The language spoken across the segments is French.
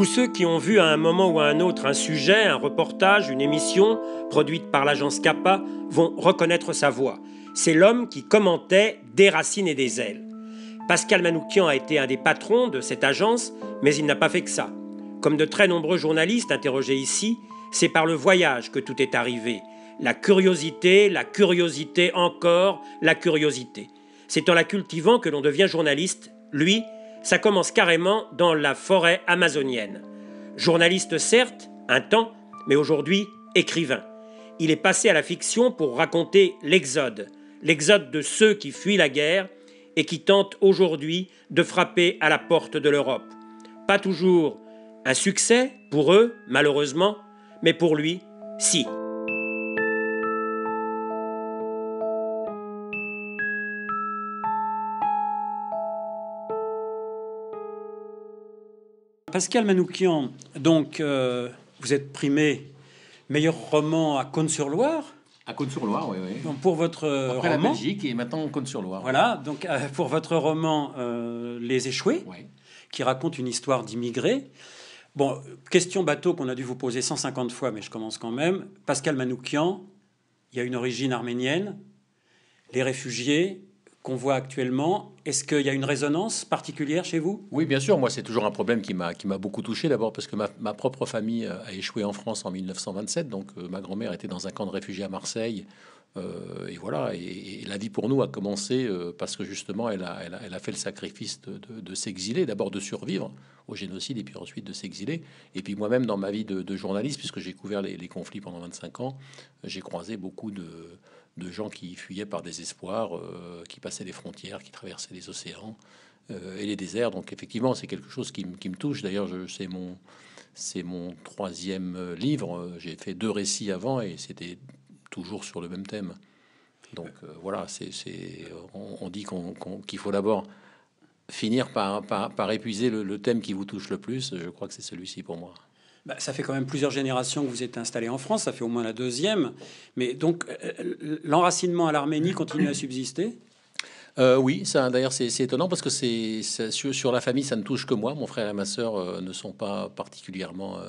Tous ceux qui ont vu à un moment ou à un autre un sujet, un reportage, une émission produite par l'agence Kappa vont reconnaître sa voix. C'est l'homme qui commentait Des racines et des ailes. Pascal Manoukian a été un des patrons de cette agence, mais il n'a pas fait que ça. Comme de très nombreux journalistes interrogés ici, c'est par le voyage que tout est arrivé. La curiosité, la curiosité encore, la curiosité. C'est en la cultivant que l'on devient journaliste. Lui, ça commence carrément dans la forêt amazonienne. Journaliste certes, un temps, mais aujourd'hui écrivain. Il est passé à la fiction pour raconter l'exode, l'exode de ceux qui fuient la guerre et qui tentent aujourd'hui de frapper à la porte de l'Europe. Pas toujours un succès pour eux, malheureusement, mais pour lui, si. Pascal Manoukian, donc euh, vous êtes primé meilleur roman à Cône-sur-Loire. À Cône-sur-Loire, oui, Donc pour votre euh, Après roman, la Belgique et maintenant Cône-sur-Loire. Voilà, donc euh, pour votre roman Les Échoués, qui raconte une histoire d'immigrés. Bon, question bateau qu'on a dû vous poser 150 fois, mais je commence quand même. Pascal Manoukian, il y a une origine arménienne, les réfugiés, qu'on voit actuellement. Est-ce qu'il y a une résonance particulière chez vous Oui, bien sûr. Moi, c'est toujours un problème qui m'a, qui m'a beaucoup touché. D'abord parce que ma, propre famille euh, a échoué en France en 1927. Donc, euh, ma grand-mère était dans un camp de réfugiés à Marseille. Euh, et voilà. Et, la vie pour nous a commencé parce que justement, elle a, elle, a, fait le sacrifice de, s'exiler. D'abord de survivre au génocide et puis ensuite de s'exiler. Et puis moi-même, dans ma vie de, journaliste, puisque j'ai couvert les, les conflits pendant 25 ans, j'ai croisé beaucoup de de gens qui fuyaient par désespoir, euh, qui passaient les frontières, qui traversaient les océans euh, et les déserts. Donc effectivement, c'est quelque chose qui, me touche. D'ailleurs, c'est mon, c'est mon troisième euh, livre. J'ai fait deux récits avant et c'était toujours sur le même thème. Donc voilà, c'est, on, dit qu'il faut d'abord finir par, par, par épuiser le thème qui vous touche le plus. Je crois que c'est celui-ci pour moi bah, Ça fait quand même plusieurs générations que vous êtes installé en France, ça fait au moins la deuxième. Mais donc, euh, l'enracinement à l'Arménie continue à subsister euh, oui, d'ailleurs c'est étonnant parce que c'est sur, la famille ça ne touche que moi. Mon frère et ma sœur euh, ne sont pas particulièrement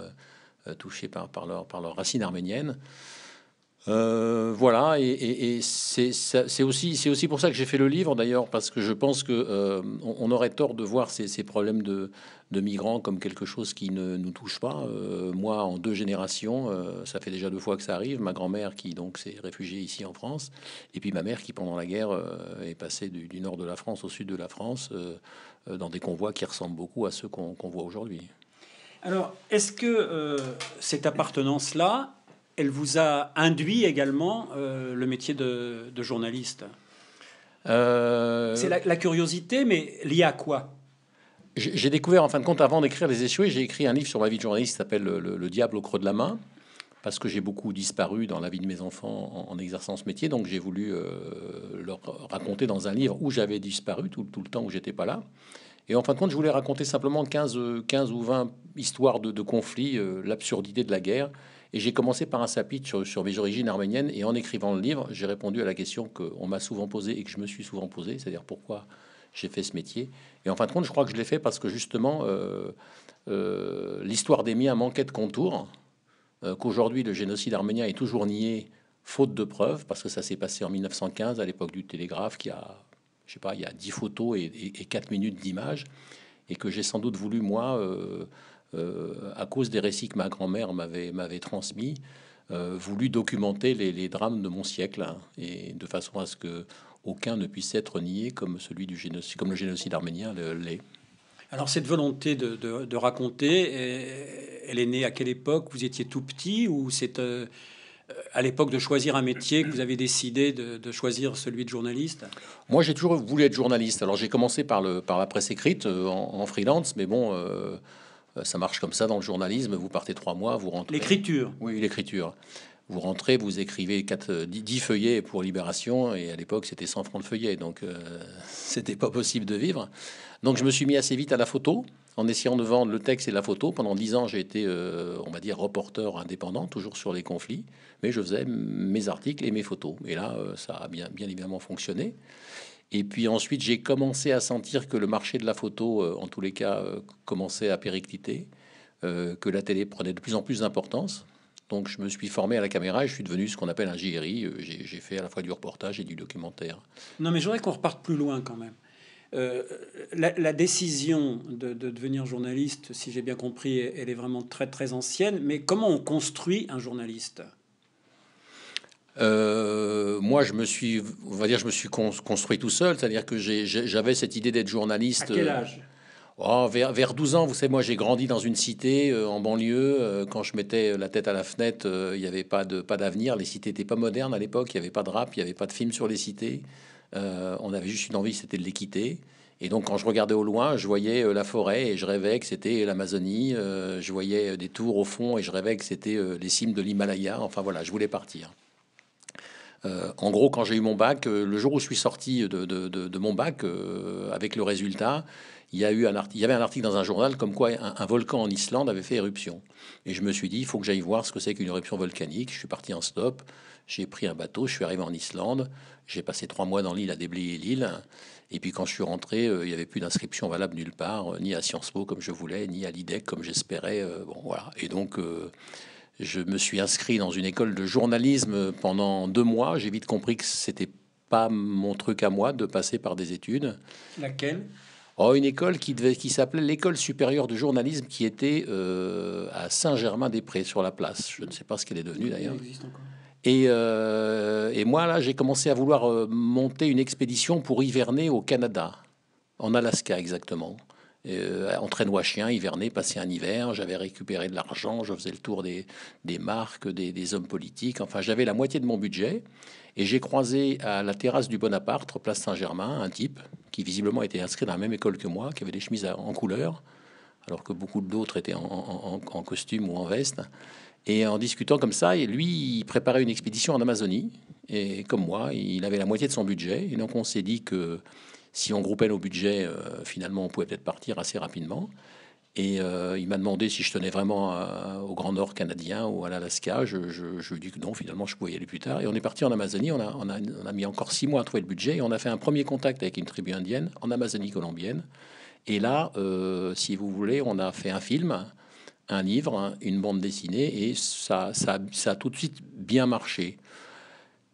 touchés par, par leurs par leur racine arménienne. Euh, voilà, et, c'est aussi, pour ça que j'ai fait le livre d'ailleurs, parce que je pense qu'on euh, aurait tort de voir ces, problèmes de, migrants comme quelque chose qui ne nous touche pas. Euh, moi, en deux générations, ça fait déjà deux fois que ça arrive. Ma grand-mère qui donc s'est réfugiée ici en France, et puis ma mère qui pendant la guerre est passée du, nord de la France au sud de la France dans des convois qui ressemblent beaucoup à ceux qu'on voit aujourd'hui. Alors, est-ce que cette appartenance-là, elle vous a induit également euh, le métier de, journaliste euh, C'est la, curiosité, mais liée à quoi J'ai découvert, en fin de compte, avant d'écrire Les Échoués, j'ai écrit un livre sur ma vie de journaliste qui s'appelle le, diable au creux de la main, parce que j'ai beaucoup disparu dans la vie de mes enfants en, exerçant ce métier, donc j'ai voulu euh, leur raconter dans un livre où j'avais disparu, tout, le temps où j'étais pas là. Et en fin de compte, je voulais raconter simplement 15, 15 ou 20 histoires de, conflits, l'absurdité de la guerre, et j'ai commencé par un sapit sur, mes origines arméniennes. Et en écrivant le livre, j'ai répondu à la question qu'on m'a souvent posée et que je me suis souvent posée, c'est-à-dire pourquoi j'ai fait ce métier. Et en fin de compte, je crois que je l'ai fait parce que justement, euh, euh, l'histoire des miens manquait de contours, euh, qu'aujourd'hui le génocide arménien est toujours nié, faute de preuves, parce que ça s'est passé en 1915, à l'époque du télégraphe, qui a, je sais pas, il y a 10 photos et, et, 4 minutes d'images, et que j'ai sans doute voulu, moi, euh, à cause des récits que ma grand-mère m'avait transmis, euh, voulu documenter les, drames de mon siècle hein, et de façon à ce que aucun ne puisse être nié comme celui du génocide, comme le génocide arménien l'est. Alors cette volonté de, raconter, eh, elle est née à quelle époque Vous étiez tout petit ou c'est euh, à l'époque de choisir un métier que vous avez décidé de, choisir celui de journaliste Moi j'ai toujours voulu être journaliste. Alors j'ai commencé par, le, par la presse écrite en, freelance, mais bon... Euh, ça marche comme ça dans le journalisme. Vous partez trois mois, vous rentrez. L'écriture. Oui, l'écriture. Vous rentrez, vous écrivez 4, 10, euh, feuillets pour Libération, et à l'époque c'était 100 francs de feuillet, donc euh, c'était pas possible de vivre. Donc je me suis mis assez vite à la photo, en essayant de vendre le texte et la photo. Pendant dix ans, j'ai été, on va dire, reporter indépendant, toujours sur les conflits, mais je faisais mes articles et mes photos. Et là, ça a bien, bien évidemment fonctionné. Et puis ensuite, j'ai commencé à sentir que le marché de la photo, euh, en tous les cas, euh, commençait à péricliter, euh, que la télé prenait de plus en plus d'importance. Donc je me suis formé à la caméra et je suis devenu ce qu'on appelle un JRI. J'ai fait à la fois du reportage et du documentaire. Non, mais j'aimerais qu'on reparte plus loin quand même. la, décision de, devenir journaliste, si j'ai bien compris, elle est vraiment très très ancienne. Mais comment on construit un journaliste euh, moi, je me suis, on va dire, je me suis construit tout seul, c'est-à-dire que j'avais cette idée d'être journaliste. À quel euh, âge oh, vers, 12 ans, vous savez, moi j'ai grandi dans une cité euh, en banlieue. quand je mettais la tête à la fenêtre, il n'y avait pas pas d'avenir. Les cités n'étaient pas modernes à l'époque. Il n'y avait pas de rap, il n'y avait pas de films sur les cités. on avait juste une envie, c'était de les quitter. Et donc, quand je regardais au loin, je voyais la forêt et je rêvais que c'était l'Amazonie. je voyais des tours au fond et je rêvais que c'était les cimes de l'Himalaya. Enfin voilà, je voulais partir. Euh, en gros, quand j'ai eu mon bac, euh, le jour où je suis sorti de, mon bac euh, avec le résultat, il y, eu y avait un article dans un journal comme quoi un, volcan en Islande avait fait éruption. Et je me suis dit, il faut que j'aille voir ce que c'est qu'une éruption volcanique. Je suis parti en stop, j'ai pris un bateau, je suis arrivé en Islande, j'ai passé trois mois dans l'île à déblayer l'île. Et puis quand je suis rentré, il n'y avait plus d'inscription valable nulle part, ni à Sciences Po comme je voulais, ni à l'IDEC comme j'espérais. bon, voilà. Et donc, je me suis inscrit dans une école de journalisme pendant deux mois. J'ai vite compris que c'était pas mon truc à moi de passer par des études. Laquelle Oh, une école qui, qui s'appelait l'école supérieure de journalisme qui était euh, à Saint-Germain-des-Prés sur la place. Je ne sais pas ce qu'elle est devenue d'ailleurs. Et, euh, et, moi, là, j'ai commencé à vouloir euh, monter une expédition pour hiverner au Canada, en Alaska exactement. Euh, en traîneau à chien, hiverné passé un hiver. J'avais récupéré de l'argent, je faisais le tour des, marques, des, hommes politiques. Enfin, j'avais la moitié de mon budget. Et j'ai croisé à la terrasse du Bonaparte, place Saint-Germain, un type qui visiblement était inscrit dans la même école que moi, qui avait des chemises en couleur, alors que beaucoup d'autres étaient en, costume ou en veste. Et en discutant comme ça, lui, il préparait une expédition en Amazonie. Et comme moi, il avait la moitié de son budget. Et donc on s'est dit que si on groupait nos budgets, euh, finalement, on pouvait peut-être partir assez rapidement. Et euh, il m'a demandé si je tenais vraiment euh, au Grand Nord canadien ou à l'Alaska. Je, lui ai dit que non, finalement, je pouvais y aller plus tard. Et on est parti en Amazonie. On a, mis encore six mois à trouver le budget. Et on a fait un premier contact avec une tribu indienne en Amazonie colombienne. Et là, si vous voulez, on a fait un film, un livre, une bande dessinée. Et ça a tout de suite bien marché.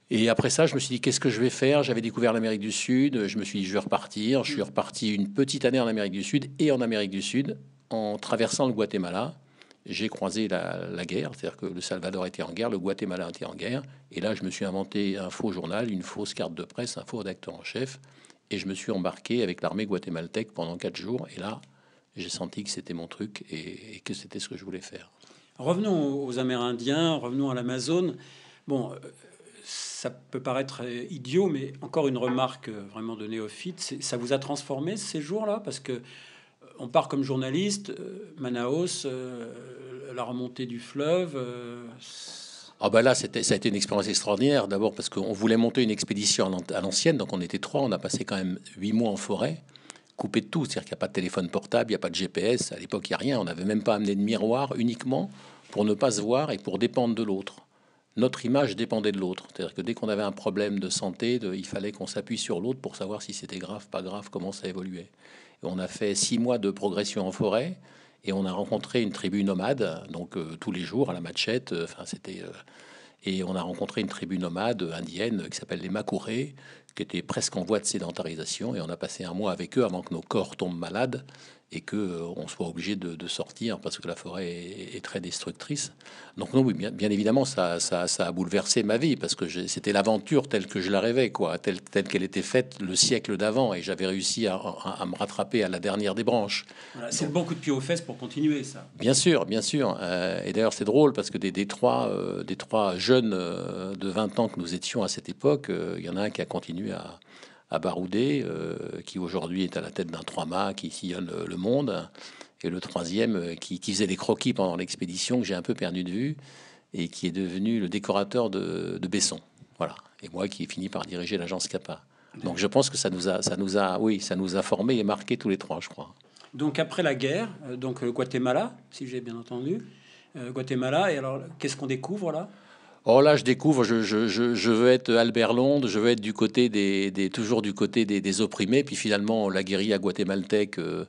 Et après ça, je me suis dit, qu'est-ce que je vais faire J'avais découvert l'Amérique du Sud. Je me suis dit, je vais repartir. Je suis reparti une petite année en Amérique du Sud et en Amérique du Sud en traversant le Guatemala. J'ai croisé la, guerre, c'est-à-dire que le Salvador était en guerre, le Guatemala était en guerre. Et là, je me suis inventé un faux journal, une fausse carte de presse, un faux rédacteur en chef. Et je me suis embarqué avec l'armée guatémaltèque pendant quatre jours. Et là, j'ai senti que c'était mon truc et, que c'était ce que je voulais faire. Revenons aux Amérindiens, revenons à l'Amazone. Bon, euh, ça peut paraître euh, idiot, mais encore une remarque euh, vraiment de néophyte. Ça vous a transformé ces jours-là Parce que euh, on part comme journaliste, Manaus, la remontée du fleuve. ah bah là, ça a été une expérience extraordinaire. D'abord parce qu'on voulait monter une expédition à l'ancienne, donc on était trois, on a passé quand même huit mois en forêt, coupé de tout, c'est-à-dire qu'il n'y a pas de téléphone portable, il n'y a pas de GPS. À l'époque, il n'y a rien. On n'avait même pas amené de miroir, uniquement pour ne pas se voir et pour dépendre de l'autre notre image dépendait de l'autre. C'est-à-dire que dès qu'on avait un problème de santé, il fallait qu'on s'appuie sur l'autre pour savoir si c'était grave, pas grave, comment ça évoluait. on a fait six mois de progression en forêt et on a rencontré une tribu nomade, donc euh, tous les jours à la machette. Euh, euh, et on a rencontré une tribu nomade indienne qui s'appelle les Makouré, qui était presque en voie de sédentarisation. Et on a passé un mois avec eux avant que nos corps tombent malades et qu'on euh, soit obligé de, sortir parce que la forêt est, très destructrice. Donc non, oui, bien, évidemment, ça, a bouleversé ma vie parce que c'était l'aventure telle que je la rêvais, quoi, telle, telle qu'elle était faite le siècle d'avant, et j'avais réussi à, me rattraper à la dernière des branches. c'est le bon coup de pied aux fesses pour continuer ça. Bien sûr, bien sûr. Euh, et d'ailleurs, c'est drôle parce que des, trois, euh, des trois jeunes de 20 ans que nous étions à cette époque, il y en a un qui a continué à à Baroudé, euh, qui aujourd'hui est à la tête d'un trois-mâts qui sillonne euh, le monde, et le troisième euh, qui, faisait des croquis pendant l'expédition, que j'ai un peu perdu de vue, et qui est devenu le décorateur de, Besson. Voilà. Et moi qui ai fini par diriger l'agence CAPA. Donc je pense que ça nous a, ça nous a, oui, ça nous a formés et marqués tous les trois, je crois. Donc après la guerre, donc Guatemala, si j'ai bien entendu, Guatemala. Et alors, qu'est-ce qu'on découvre là Oh là, je découvre, je, veux être Albert Londres, je veux être du côté des, toujours du côté des, opprimés. Puis finalement, la guérilla guatémaltèque euh,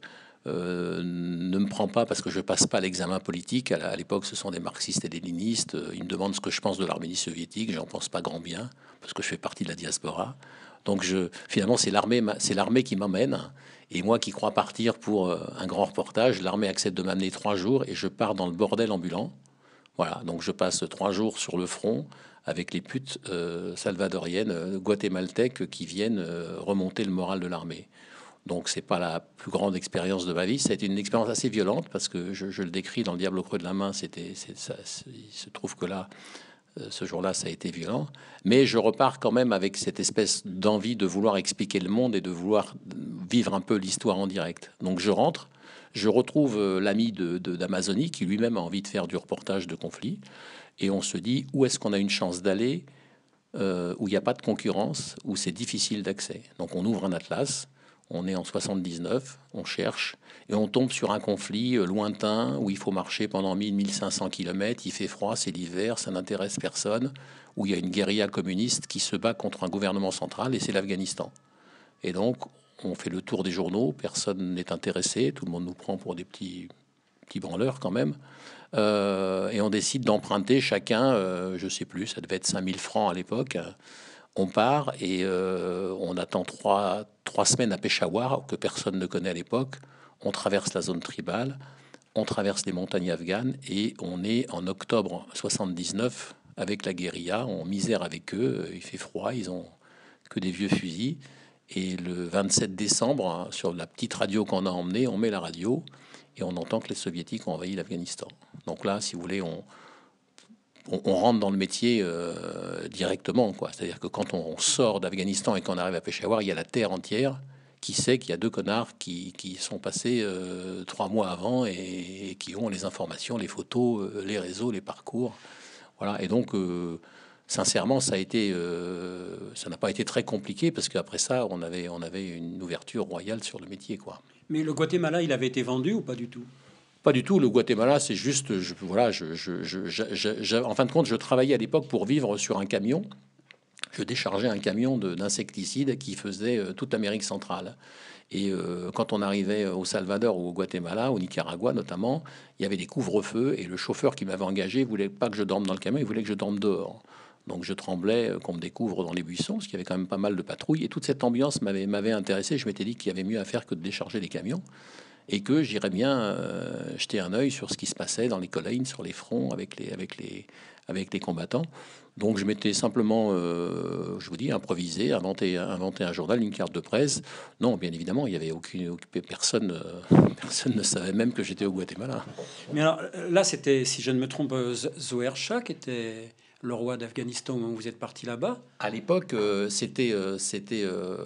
euh, ne me prend pas parce que je passe pas l'examen politique. À l'époque, ce sont des marxistes et des léninistes. Ils me demandent ce que je pense de l'Arménie soviétique. J'en pense pas grand bien parce que je fais partie de la diaspora. Donc je, finalement, c'est l'armée, c'est l'armée qui m'emmène. Et moi qui crois partir pour euh, un grand reportage, l'armée accepte de m'amener trois jours et je pars dans le bordel ambulant. Voilà, donc je passe trois jours sur le front avec les putes euh, salvadoriennes, euh, guatémaltèques qui viennent euh, remonter le moral de l'armée. Donc ce n'est pas la plus grande expérience de ma vie. Ça une expérience assez violente parce que je, le décris dans le diable au creux de la main. C'était, il se trouve que là, ce jour-là, ça a été violent. Mais je repars quand même avec cette espèce d'envie de vouloir expliquer le monde et de vouloir vivre un peu l'histoire en direct. Donc je rentre je retrouve euh, l'ami d'Amazonie de, qui lui-même a envie de faire du reportage de conflit. Et on se dit où est-ce qu'on a une chance d'aller euh, où il n'y a pas de concurrence, où c'est difficile d'accès. Donc on ouvre un atlas, on est en 79, on cherche, et on tombe sur un conflit euh, lointain où il faut marcher pendant 1000-1500 km, il fait froid, c'est l'hiver, ça n'intéresse personne, où il y a une guérilla communiste qui se bat contre un gouvernement central, et c'est l'Afghanistan. Et donc on fait le tour des journaux, personne n'est intéressé, tout le monde nous prend pour des petits, petits branleurs quand même. Euh, et on décide d'emprunter chacun, euh, je sais plus, ça devait être 5000 francs à l'époque. Euh, on part et on attend trois, trois semaines à Peshawar, que personne ne connaît à l'époque. On traverse la zone tribale, on traverse les montagnes afghanes et on est en octobre 79 avec la guérilla. On misère avec eux, il fait froid, ils ont que des vieux fusils. Et le 27 décembre, hein, sur la petite radio qu'on a emmenée, on met la radio et on entend que les soviétiques ont envahi l'Afghanistan. Donc là, si vous voulez, on, on, rentre dans le métier euh, directement. Quoi. C'est-à-dire que quand on, sort d'Afghanistan et qu'on arrive à Peshawar, il y a la terre entière qui sait qu'il y a deux connards qui, qui sont passés euh, trois mois avant et, qui ont les informations, les photos, euh, les réseaux, les parcours. Voilà. Et donc, sincèrement, ça a été, euh, ça n'a pas été très compliqué parce qu'après ça, on avait, une ouverture royale sur le métier, quoi. Mais le Guatemala, il avait été vendu ou pas du tout Pas du tout. Le Guatemala, c'est juste, je, voilà, je, en fin de compte, je travaillais à l'époque pour vivre sur un camion. Je déchargeais un camion d'insecticides qui faisait euh, toute l'Amérique centrale. Et euh, quand on arrivait au Salvador ou au Guatemala, au Nicaragua notamment, il y avait des couvre-feux et le chauffeur qui m'avait engagé voulait pas que je dorme dans le camion, il voulait que je dorme dehors. Donc je tremblais euh, qu'on me découvre dans les buissons, parce qu'il y avait quand même pas mal de patrouilles. Et toute cette ambiance m'avait intéressé. Je m'étais dit qu'il y avait mieux à faire que de décharger les camions et que j'irais bien euh, jeter un œil sur ce qui se passait dans les collines, sur les fronts, avec les, avec les, avec les combattants. Donc je m'étais simplement, euh, je vous dis, improvisé, inventé, un journal, une carte de presse. Non, bien évidemment, il n'y avait aucune, personne, personne ne savait même que j'étais au Guatemala. Mais alors là, c'était, si je ne me trompe, Zoercha qui était le roi d'Afghanistan où vous êtes parti là-bas À l'époque, euh, c'était euh, euh,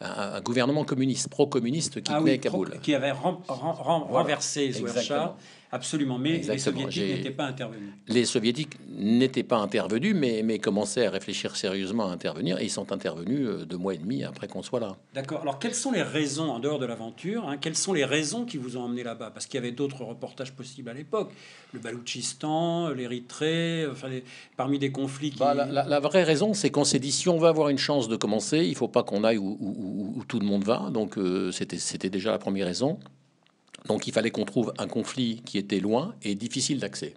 un, gouvernement communiste, pro-communiste qui ah Kaboul. qui avait renversé Absolument, mais les Soviétiques n'étaient pas intervenus. Les Soviétiques n'étaient pas intervenus, mais, mais commençaient à réfléchir sérieusement à intervenir, et ils sont intervenus euh, deux mois et demi après qu'on soit là. D'accord. Alors, quelles sont les raisons, en dehors de l'aventure, hein, quelles sont les raisons qui vous ont emmené là-bas Parce qu'il y avait d'autres reportages possibles à l'époque. Le Baloutchistan, l'Érythrée, parmi des conflits qui... Bah, la, vraie raison, c'est qu'on s'est dit, si on va avoir une chance de commencer, il faut pas qu'on aille où, tout le monde va. Donc, euh, c'était déjà la première raison. Donc il fallait qu'on trouve un conflit qui était loin et difficile d'accès.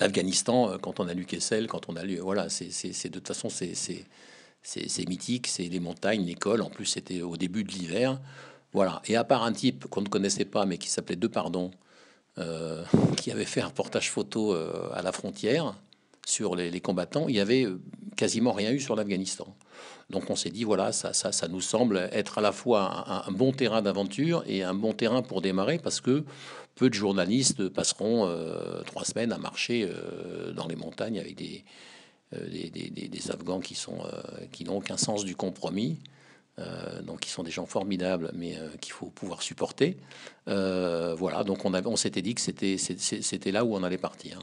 L'Afghanistan, euh, quand on a lu Kessel, quand on a lu. Voilà, c'est de toute façon, c'est mythique, c'est les montagnes, l'école. En plus, c'était au début de l'hiver. Voilà. Et à part un type qu'on ne connaissait pas, mais qui s'appelait De Pardon, euh, qui avait fait un portage photo euh, à la frontière sur les, les combattants, il y avait quasiment rien eu sur l'Afghanistan. Donc on s'est dit, voilà, ça, ça, nous semble être à la fois un, bon terrain d'aventure et un bon terrain pour démarrer parce que peu de journalistes passeront euh, trois semaines à marcher euh, dans les montagnes avec des, euh, des, Afghans qui, sont, qui n'ont aucun sens du compromis. donc, qui sont des gens formidables, mais qu'il faut pouvoir supporter. voilà, donc on, on s'était dit que c'était, c'était là où on allait partir.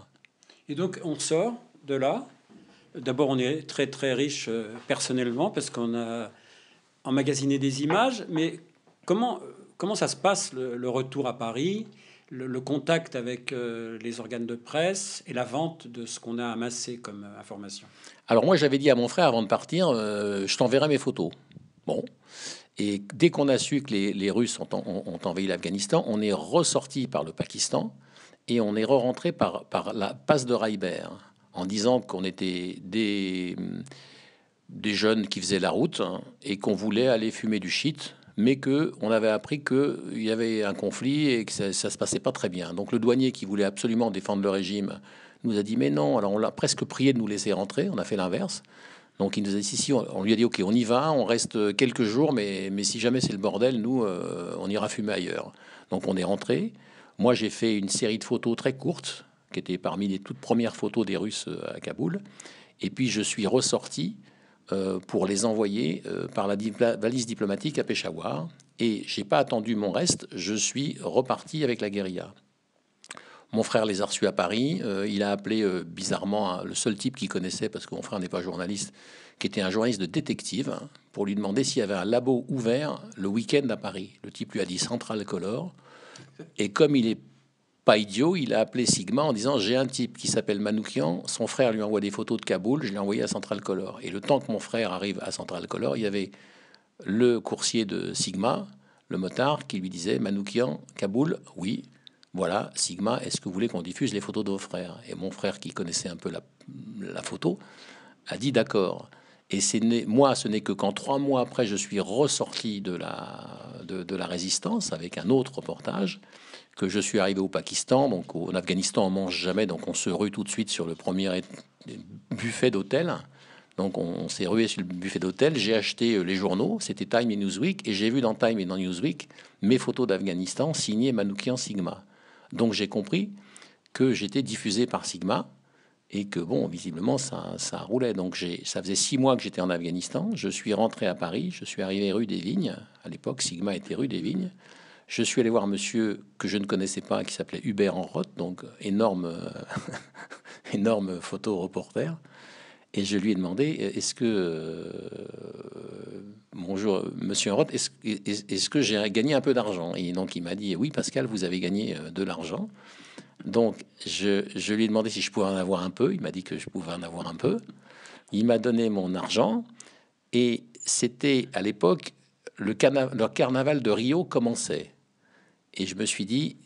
Et donc, on sort de là, D'abord, on est très très riche euh, personnellement parce qu'on a emmagasiné des images, mais comment, comment ça se passe le, retour à Paris, le, contact avec euh, les organes de presse et la vente de ce qu'on a amassé comme euh, information Alors moi j'avais dit à mon frère avant de partir, je t'enverrai mes photos. Bon. Et dès qu'on a su que les, Russes ont, envahi l'Afghanistan, on est ressorti par le Pakistan et on est re-rentré par, par la passe de Raibert en disant qu'on était des, des jeunes qui faisaient la route hein, et qu'on voulait aller fumer du shit, mais que on avait appris qu'il y avait un conflit et que ça, ne se passait pas très bien. Donc le douanier qui voulait absolument défendre le régime nous a dit mais non. Alors on l'a presque prié de nous laisser rentrer. On a fait l'inverse. Donc il nous a dit on, lui a dit ok on y va, on reste quelques jours, mais, mais si jamais c'est le bordel, nous euh, on ira fumer ailleurs. Donc on est rentré. Moi j'ai fait une série de photos très courtes qui était parmi les toutes premières photos des Russes euh, à Kaboul. Et puis je suis ressorti euh, pour les envoyer euh, par la valise diplomatique à Peshawar. Et j'ai pas attendu mon reste, je suis reparti avec la guérilla. Mon frère les a reçus à Paris. il a appelé bizarrement le seul type qu'il connaissait, parce que mon frère n'est pas journaliste, qui était un journaliste de détective, pour lui demander s'il y avait un labo ouvert le week-end à Paris. Le type lui a dit Central Color. Et comme il est pas idiot, il a appelé Sigma en disant J'ai un type qui s'appelle Manoukian, son frère lui envoie des photos de Kaboul, je l'ai envoyé à Central Color. Et le temps que mon frère arrive à Central Color, il y avait le coursier de Sigma, le motard, qui lui disait Manoukian, Kaboul, oui, voilà, Sigma, est-ce que vous voulez qu'on diffuse les photos de vos frères Et mon frère, qui connaissait un peu la, photo, a dit D'accord. Et moi, ce n'est que quand trois mois après, je suis ressorti de de, de la résistance avec un autre reportage que je suis arrivé au Pakistan. Donc, en Afghanistan, on mange jamais, donc on se rue tout de suite sur le premier buffet d'hôtel. Donc, on, s'est rué sur le buffet d'hôtel. J'ai acheté euh, les journaux, c'était Time et Newsweek, et j'ai vu dans Time et dans Newsweek mes photos d'Afghanistan signées Manoukian Sigma. Donc, j'ai compris que j'étais diffusé par Sigma et que bon, visiblement, ça, ça roulait. Donc, ça faisait six mois que j'étais en Afghanistan. Je suis rentré à Paris. Je suis arrivé rue des Vignes. À l'époque, Sigma était rue des Vignes. Je suis allé voir monsieur que je ne connaissais pas, qui s'appelait Hubert Enroth, donc euh, énorme, euh, énorme photo reporter. Et je lui ai demandé, «Euh, est-ce que, bonjour, monsieur Enroth, est-ce que j'ai gagné un peu d'argent Et donc il m'a dit, oui, Pascal, vous avez gagné de l'argent. Donc je, lui ai demandé si je pouvais en avoir un peu. Il m'a dit que je pouvais en avoir un peu. Il m'a donné mon argent. Et c'était à l'époque, le, le carnaval de Rio commençait. Et je me suis dit,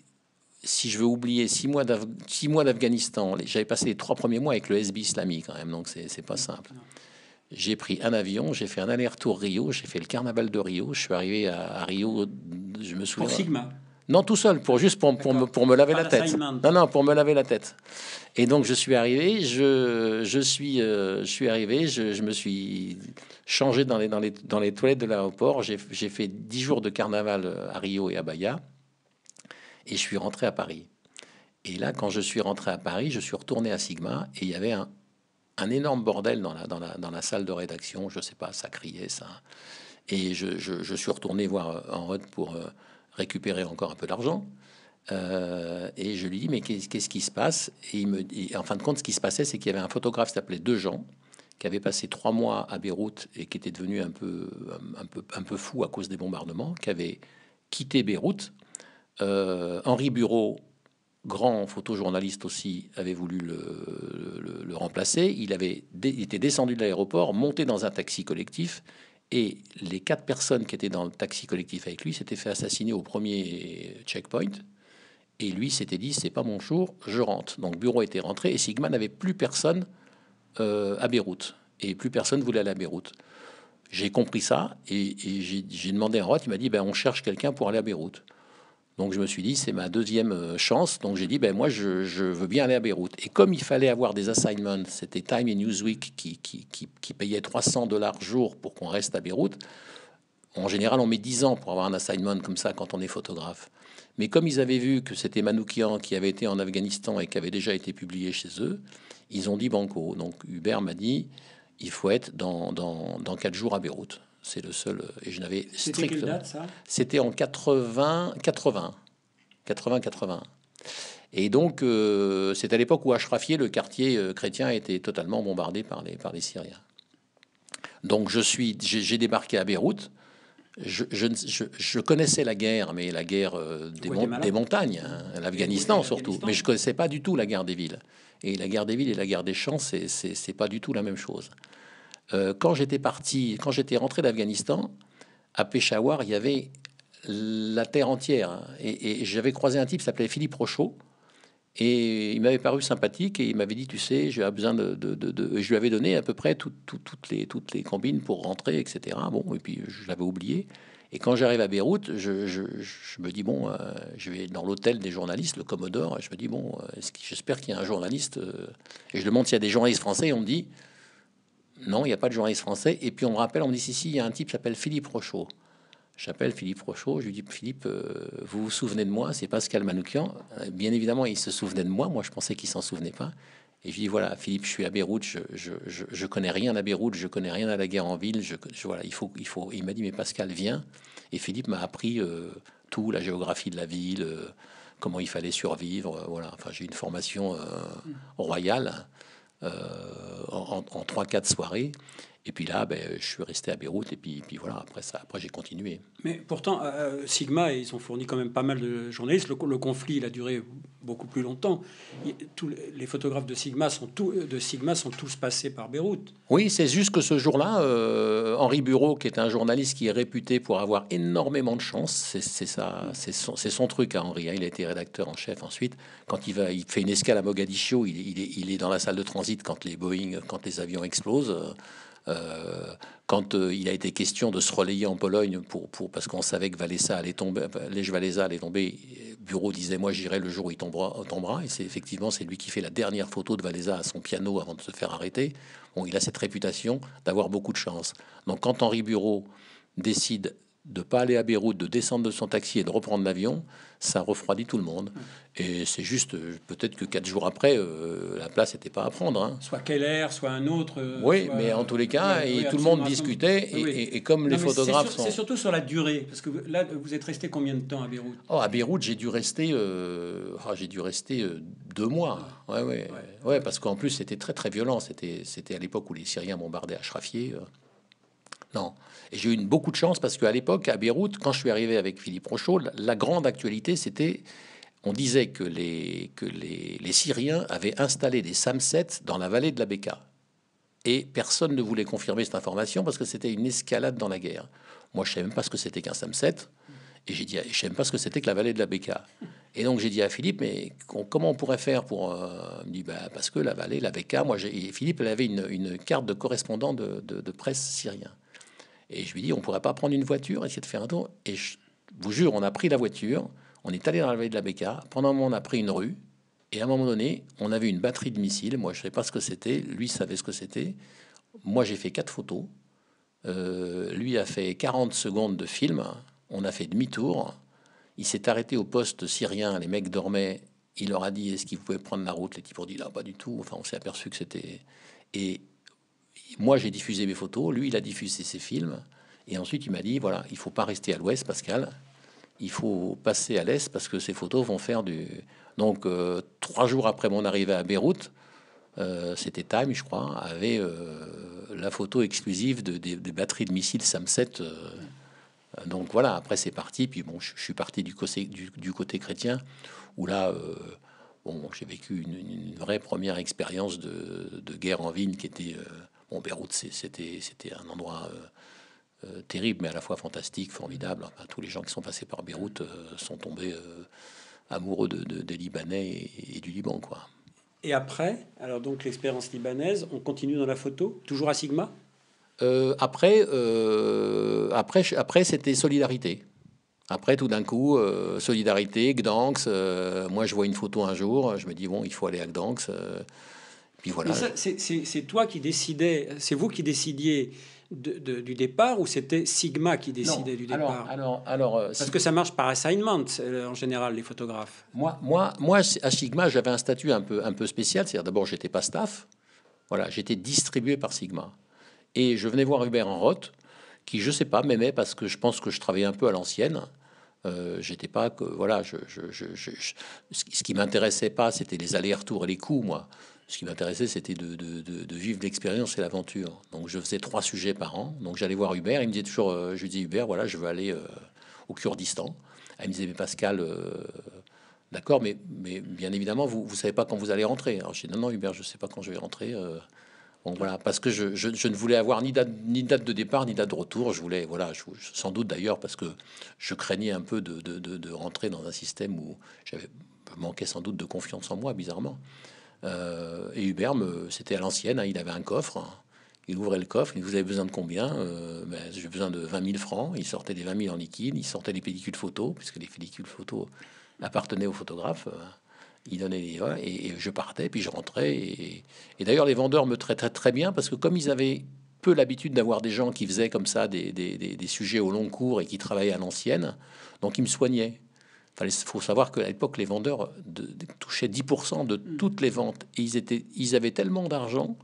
si je veux oublier six mois d'Afghanistan, j'avais passé les trois premiers mois avec le SB islamique quand même, donc c'est pas simple. J'ai pris un avion, j'ai fait un aller-retour Rio, j'ai fait le carnaval de Rio, je suis arrivé à, Rio, je me souviens. Pour Sigma non, tout seul, pour juste pour, pour, me, pour me, laver la tête. Non, non, pour me laver la tête. Et donc je suis arrivé, je, je suis, euh, je suis arrivé, je, me suis changé dans les, dans les, dans les toilettes de l'aéroport. J'ai fait dix jours de carnaval à Rio et à Bahia et je suis rentré à Paris. Et là, quand je suis rentré à Paris, je suis retourné à Sigma et il y avait un, énorme bordel dans la, dans, la, salle de rédaction. Je sais pas, ça criait, ça. Et je, suis retourné voir euh, route pour euh, récupérer encore un peu d'argent. Euh, et je lui dis, mais qu'est-ce qui se passe Et il me dit, en fin de compte, ce qui se passait, c'est qu'il y avait un photographe qui s'appelait Dejean, qui avait passé trois mois à Beyrouth et qui était devenu un peu, peu, un peu fou à cause des bombardements, qui avait quitté Beyrouth euh, Henri Bureau, grand photojournaliste aussi, avait voulu le, remplacer. Il avait il était descendu de l'aéroport, monté dans un taxi collectif, et les quatre personnes qui étaient dans le taxi collectif avec lui s'étaient fait assassiner au premier checkpoint. Et lui s'était dit c'est pas mon jour, je rentre. Donc Bureau était rentré et Sigma n'avait plus personne euh, à Beyrouth et plus personne voulait aller à Beyrouth. J'ai compris ça et, j'ai demandé à Roth, il m'a dit ben, on cherche quelqu'un pour aller à Beyrouth. Donc je me suis dit, c'est ma deuxième euh, chance. Donc j'ai dit, ben moi, je, veux bien aller à Beyrouth. Et comme il fallait avoir des assignments, c'était Time et Newsweek qui, qui, qui, qui payaient 300 dollars jour pour qu'on reste à Beyrouth. En général, on met 10 ans pour avoir un assignment comme ça quand on est photographe. Mais comme ils avaient vu que c'était Manoukian qui avait été en Afghanistan et qui avait déjà été publié chez eux, ils ont dit banco. Donc Hubert m'a dit, il faut être dans, dans, dans 4 jours à Beyrouth. C'est le seul. Euh, et je n'avais strictement. C'était en 80, 80, 80, 80. Et donc, euh, c'est à l'époque où Ashrafieh, le quartier euh, chrétien, était totalement bombardé par les, par les Syriens. Donc, suis, j'ai débarqué à Beyrouth. Je, connaissais la guerre, mais la guerre des, montagnes, hein, l'Afghanistan surtout. Mais je connaissais pas du tout la guerre des villes. Et la guerre des villes et la guerre des champs, c'est pas du tout la même chose. Euh, quand j'étais parti, quand j'étais rentré d'Afghanistan, à Peshawar, il y avait la terre entière. Hein. et, j'avais croisé un type qui s'appelait Philippe Rochaud. Et il m'avait paru sympathique et il m'avait dit, tu sais, j'ai besoin de, de, de, Je lui avais donné à peu près toutes, les, toutes les combines pour rentrer, etc. Bon, et puis je l'avais oublié. Et quand j'arrive à Beyrouth, je, je, je, me dis, bon, euh, je vais dans l'hôtel des journalistes, le Commodore, et je me dis, bon, euh, j'espère qu'il y a un journaliste. et je demande s'il y a des journalistes français, et on me dit, non, il n'y a pas de journaliste français. Et puis on me rappelle, on me dit si, si, il y a un type qui s'appelle Philippe Rochaud. J'appelle Philippe Rochaud, je lui dis Philippe, euh, vous vous souvenez de moi C'est Pascal Manoukian. Euh, bien évidemment, il se souvenait de moi. Moi, je pensais qu'il s'en souvenait pas. Et je lui dis voilà, Philippe, je suis à Beyrouth, je, je, connais rien à Beyrouth, je connais rien à la guerre en ville. Je, voilà, il faut, il faut. il m'a dit mais Pascal, viens. Et Philippe m'a appris euh, tout, la géographie de la ville, comment il fallait survivre. voilà, enfin, j'ai une formation mm. royale. Euh, en, en 3-4 soirées. Et puis là, ben, je suis resté à Beyrouth. Et puis, puis voilà, après ça, après j'ai continué. Mais pourtant, euh, euh, Sigma, ils ont fourni quand même pas mal de journalistes. Le, conflit, il a duré beaucoup plus longtemps. tous les photographes de Sigma sont tous de Sigma sont tous passés par Beyrouth. Oui, c'est juste que ce jour-là, euh, Henri Bureau, qui est un journaliste qui est réputé pour avoir énormément de chance, c'est ça, c'est son, truc à hein, Henri. Hein. Il a été rédacteur en chef ensuite. Quand il va, il fait une escale à Mogadiscio. Il, il, est, dans la salle de transit quand les Boeing, quand les avions explosent. Euh, quand euh, il a été question de se relayer en Pologne pour, pour parce qu'on savait que Valesa allait tomber, allait tomber, Bureau disait moi j'irai le jour où il tombera, tombera. et c'est effectivement c'est lui qui fait la dernière photo de valessa à son piano avant de se faire arrêter. Bon, il a cette réputation d'avoir beaucoup de chance. Donc quand Henri Bureau décide de ne pas aller à Beyrouth, de descendre de son taxi et de reprendre l'avion, ça refroidit tout le monde. Mmh. Et c'est juste, peut-être que quatre jours après, euh, la place n'était pas à prendre. Hein. Soit Keller, soit un autre. Euh, oui, mais en tous les cas, et tout le monde discutait. Et, comme les photographes sont. C'est surtout sur la durée, parce que là, vous êtes resté combien de temps à Beyrouth oh, À Beyrouth, j'ai dû rester, euh, oh, j'ai dû rester deux mois. Ah. Ouais, ouais, ouais. parce qu'en plus, c'était très, très violent. C'était à l'époque où les Syriens bombardaient Ashrafieh. non j'ai eu beaucoup de chance parce qu'à l'époque, à Beyrouth, quand je suis arrivé avec Philippe Rochaud, la grande actualité, c'était on disait que les, que les, les, Syriens avaient installé des Samsets dans la vallée de la Beka. Et personne ne voulait confirmer cette information parce que c'était une escalade dans la guerre. Moi, je ne savais même pas ce que c'était qu'un Samset. Et j'ai dit, je ne sais même pas ce que c'était que la vallée de la Beka. Et donc, j'ai dit à Philippe, mais comment on pourrait faire pour. Euh, il me dit, bah, parce que la vallée, la Beka, moi, et Philippe, elle avait une, carte de correspondant de, de presse syrien. Et je lui dis, on pourrait pas prendre une voiture, essayer de faire un tour. Et je vous jure, on a pris la voiture, on est allé dans la vallée de la Béca. Pendant un moment, on a pris une rue. Et à un moment donné, on avait une batterie de missiles. Moi, je ne savais pas ce que c'était. Lui savait ce que c'était. Moi, j'ai fait quatre photos. Euh, lui a fait 40 secondes de film. On a fait demi-tour. Il s'est arrêté au poste syrien. Les mecs dormaient. Il leur a dit Est-ce qu'ils pouvaient prendre la route Les types ont dit Non, pas du tout. Enfin, on s'est aperçu que c'était. Et moi, j'ai diffusé mes photos, lui, il a diffusé ses films. Et ensuite, il m'a dit, voilà, il faut pas rester à l'ouest, Pascal. Il faut passer à l'est parce que ces photos vont faire du... Donc, euh, trois jours après mon arrivée à Beyrouth, euh, c'était Time, je crois, avait euh, la photo exclusive de, des batteries de missiles SAM-7. donc voilà, après c'est parti. Puis bon, je, suis parti du côté, du, côté chrétien, où là, bon, j'ai vécu une, vraie première expérience de, de, guerre en ville qui était Bon, Beyrouth, c'était un endroit euh, euh, terrible, mais à la fois fantastique, formidable. tous les gens qui sont passés par Beyrouth euh, sont tombés amoureux des Libanais et, du Liban, quoi. Et après, alors donc l'expérience libanaise, on continue dans la photo, toujours à Sigma. après, après, après, c'était solidarité. Après, tout d'un coup, solidarité, Gdansk. moi, je vois une photo un jour, je me dis bon, il faut aller à Gdansk. C'est toi qui décidais, c'est vous qui décidiez du départ ou c'était Sigma qui décidait du départ Alors, alors, alors euh, parce que ça marche par assignment euh, en général les photographes. Moi, moi, moi à Sigma j'avais un statut un peu un peu spécial, c'est-à-dire d'abord j'étais pas staff, voilà, j'étais distribué par Sigma et je venais voir Hubert en Enroth qui je sais pas m'aimait parce que je pense que je travaillais un peu à l'ancienne. Euh, j'étais pas que voilà, je, ce qui m'intéressait pas, c'était les allers-retours et les coups, moi ce qui m'intéressait, c'était de, vivre l'expérience et l'aventure. Donc, je faisais trois sujets par an. Donc, j'allais voir Hubert. Il me disait toujours, euh, je lui dis Hubert, voilà, je veux aller euh, au Kurdistan. Elle ah, me disait, mais Pascal, euh, d'accord, mais, mais bien évidemment, vous ne savez pas quand vous allez rentrer. Alors, j'ai dit, non, non, Hubert, je ne sais pas quand je vais rentrer. Donc, voilà, parce que je, ne voulais avoir ni date, ni date de départ, ni date de retour. Je voulais, voilà, sans doute d'ailleurs, parce que je craignais un peu de, de rentrer dans un système où j'avais manqué sans doute de confiance en moi, bizarrement. Euh, et Hubert, c'était à l'ancienne, hein, il avait un coffre. Hein. Il ouvrait le coffre, il vous avez besoin de combien euh, ben, J'ai besoin de 20 000 francs. Il sortait des 20 000 en liquide, il sortait des pellicules photos, puisque les pellicules photos appartenaient au photographe. Euh, il donnait et, je partais, puis je rentrais. Et, d'ailleurs, les vendeurs me traitaient très bien, parce que comme ils avaient peu l'habitude d'avoir des gens qui faisaient comme ça des, sujets au long cours et qui travaillaient à l'ancienne, donc ils me soignaient il faut savoir qu'à l'époque, les vendeurs de, touchaient 10% de mm. toutes les ventes. Et ils, étaient, ils avaient tellement d'argent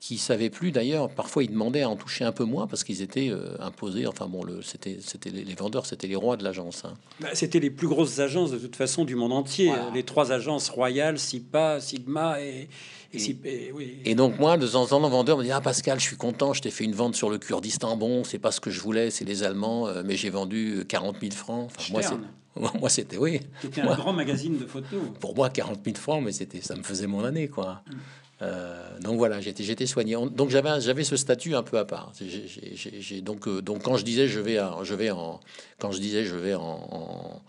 qu'ils ne savaient plus d'ailleurs. Parfois, ils demandaient à en toucher un peu moins parce qu'ils étaient euh, imposés. Enfin bon, le, c'était, c'était les, vendeurs, c'était les rois de l'agence. Hein. Bah, c'était les plus grosses agences de toute façon du monde entier. Les trois agences royales, SIPA, Sigma et... Et, et, donc moi, de temps en temps, le vendeur me dit ah Pascal, je suis content, je t'ai fait une vente sur le Kurdistan. Bon, c'est pas ce que je voulais, c'est les Allemands, euh, mais j'ai vendu 40 euh, 000 francs. moi, c'était oui. C'était un grand magazine de photos. Pour moi, 40 000 francs, mais c'était, ça me faisait mon année, quoi. Mm. Euh, donc voilà, j'étais, j'étais soigné. Donc j'avais, j'avais ce statut un peu à part. J'ai, donc, euh, donc quand je disais je vais, je vais en, quand je disais je vais en,